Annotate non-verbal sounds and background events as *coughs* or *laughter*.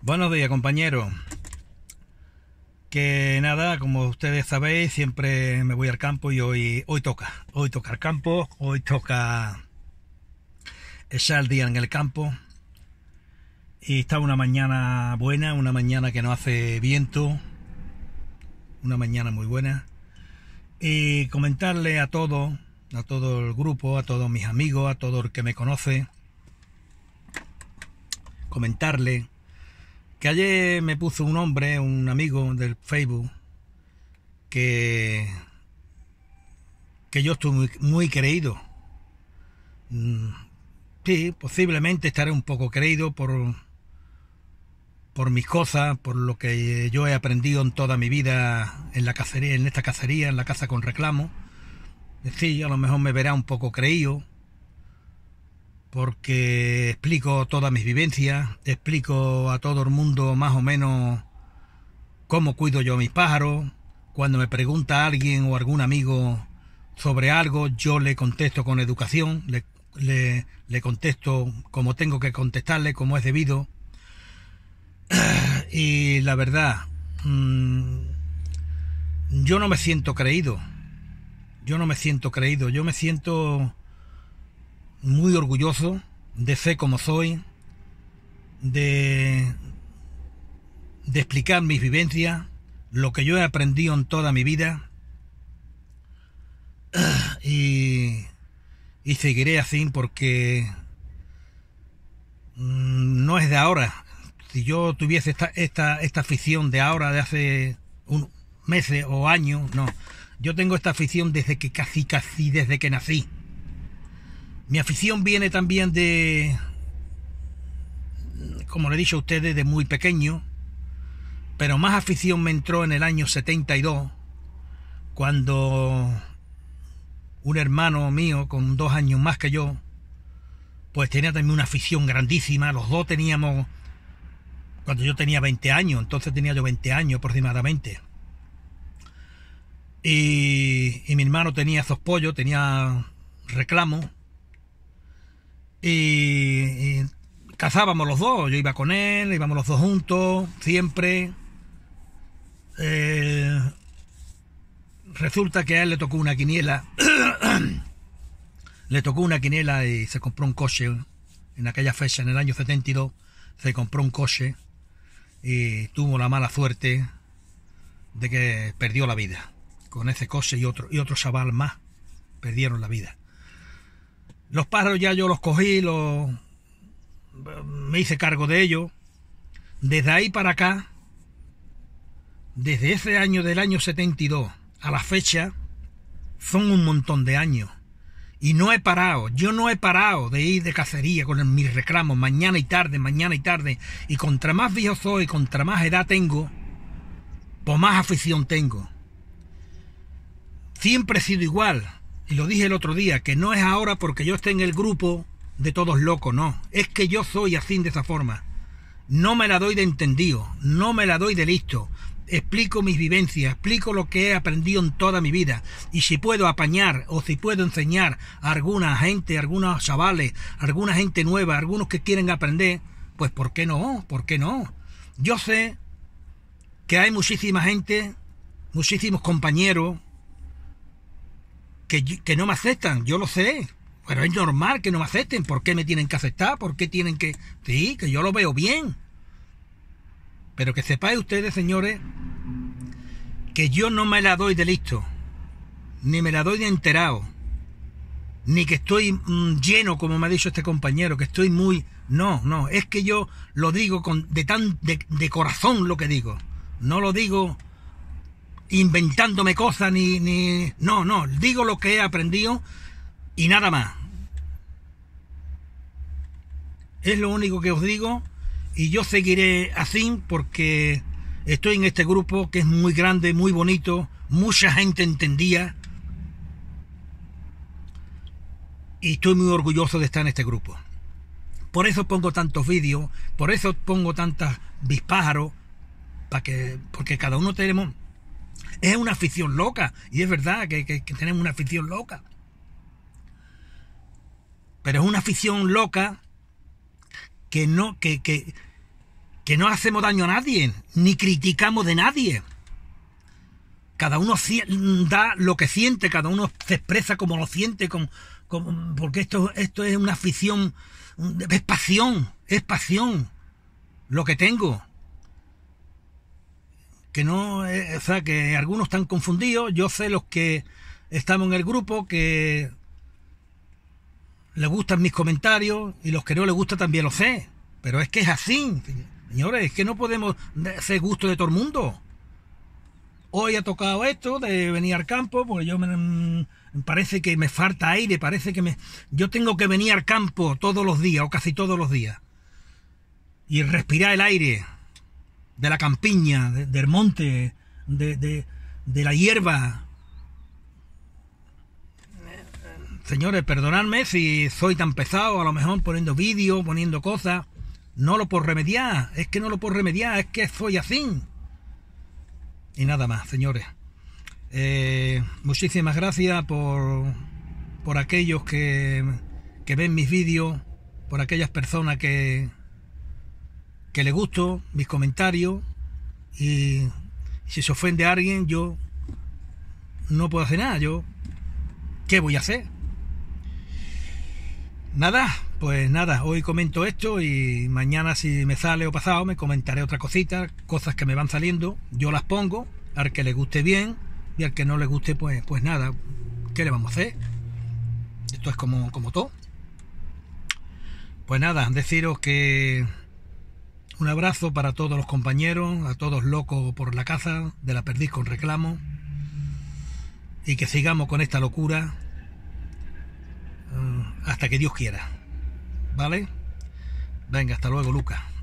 Buenos días, compañeros. Que nada, como ustedes sabéis, siempre me voy al campo y hoy, hoy toca. Hoy toca el campo, hoy toca echar el día en el campo. Y está una mañana buena, una mañana que no hace viento, una mañana muy buena. Y comentarle a todo, a todo el grupo, a todos mis amigos, a todo el que me conoce, comentarle que ayer me puso un hombre, un amigo del Facebook, que, que yo estoy muy, creído. Mm, sí, posiblemente estaré un poco creído por, por mis cosas, por lo que yo he aprendido en toda mi vida en la cacería, en esta cacería, en la casa con reclamo. Sí, a lo mejor me verá un poco creído, porque explico todas mis vivencias, explico a todo el mundo más o menos cómo cuido yo a mis pájaros. Cuando me pregunta alguien o algún amigo sobre algo, yo le contesto con educación, le, contesto como tengo que contestarle, como es debido. *clears throat* Y la verdad, mm, yo no me siento creído. Yo no me siento creído. Yo me siento muy orgulloso de ser como soy, de, de explicar mis vivencias, lo que yo he aprendido en toda mi vida. *clears throat* Y, y seguiré así porque mm, no es de ahora. Si yo tuviese esta, esta, esta afición de ahora, de hace un, meses o años, no. Yo tengo esta afición desde que casi, casi, desde que nací. Mi afición viene también de, como le he dicho a ustedes, de muy pequeño, pero más afición me entró en el año 72, cuando un hermano mío con dos años más que yo, pues tenía también una afición grandísima, los dos teníamos, cuando yo tenía 20 años, entonces tenía yo 20 años aproximadamente. Y, mi hermano tenía esos pollos, tenía reclamo y, cazábamos los dos. Yo iba con él, íbamos los dos juntos, siempre. Eh, resulta que a él le tocó una quiniela. *coughs* le tocó una quiniela y se compró un coche. En aquella fecha, en el año 72, se compró un coche y tuvo la mala suerte de que perdió la vida. Con ese coche y otro, y otro chaval más perdieron la vida. Los pájaros ya yo los cogí, los, me hice cargo de ellos. Desde ahí para acá, desde ese año del año 72 a la fecha, son un montón de años. Y no he parado, yo no he parado de ir de cacería con mis reclamos mañana y tarde, mañana y tarde. Y contra más viejo soy, contra más edad tengo, por más afición tengo. Siempre he sido igual y lo dije el otro día, que no es ahora porque yo esté en el grupo de todos locos, no. Es que yo soy así de esa forma. No me la doy de entendido, no me la doy de listo. Explico mis vivencias, explico lo que he aprendido en toda mi vida. Y si puedo apañar o si puedo enseñar a alguna gente, a algunos chavales, a alguna gente nueva, a algunos que quieren aprender, pues ¿por qué no? ¿Por qué no? Yo sé que hay muchísima gente, muchísimos compañeros, que, no me aceptan, yo lo sé, pero es normal que no me acepten. ¿Por qué me tienen que aceptar? ¿Por qué tienen que...? Sí, que yo lo veo bien. Pero que sepáis ustedes, señores, que yo no me la doy de listo, ni me la doy de enterado, ni que estoy mm, lleno, como me ha dicho este compañero, que estoy muy... No, no, es que yo lo digo con, de, tan, de corazón lo que digo. No lo digo inventándome cosas ni, ni... No, no, digo lo que he aprendido y nada más. Es lo único que os digo y yo seguiré así porque estoy en este grupo que es muy grande, muy bonito, mucha gente entendía y estoy muy orgulloso de estar en este grupo. Por eso pongo tantos vídeos, por eso pongo tantas bispájaros, para que, porque cada uno tenemos es una afición loca. Y es verdad que, tenemos una afición loca. Pero es una afición loca que no, que, que, que no hacemos daño a nadie, ni criticamos de nadie. Cada uno da lo que siente, cada uno se expresa como lo siente, como, porque esto, esto es una afición, es pasión, es pasión lo que tengo que no, eh, o sea, que algunos están confundidos. Yo sé los que estamos en el grupo que les gustan mis comentarios y los que no les gusta también lo sé. Pero es que es así, señores, es que no podemos hacer gusto de todo el mundo. Hoy ha tocado esto de venir al campo, porque yo mm, parece que me falta aire, parece que me. Yo tengo que venir al campo todos los días, o casi todos los días. Y respirar el aire, de la campiña, del monte, de, de, la hierba. Señores, perdonadme si soy tan pesado, a lo mejor poniendo vídeos, poniendo cosas. No lo puedo remediar, es que no lo puedo remediar, es que soy así. Y nada más, señores. Eh, muchísimas gracias por, por aquellos que, que ven mis vídeos, por aquellas personas que, le gusto mis comentarios y si se ofende a alguien yo no puedo hacer nada, yo ¿qué voy a hacer? Nada, pues nada, hoy comento esto y mañana si me sale o pasado me comentaré otra cosita, cosas que me van saliendo, yo las pongo, al que le guste bien y al que no le guste pues, pues nada, ¿qué le vamos a hacer? Esto es como, como todo. Pues nada, deciros que un abrazo para todos los compañeros, a todos locos por la caza, de la perdiz con reclamo. Y que sigamos con esta locura eh, hasta que Dios quiera. ¿Vale? Venga, hasta luego, Lucas.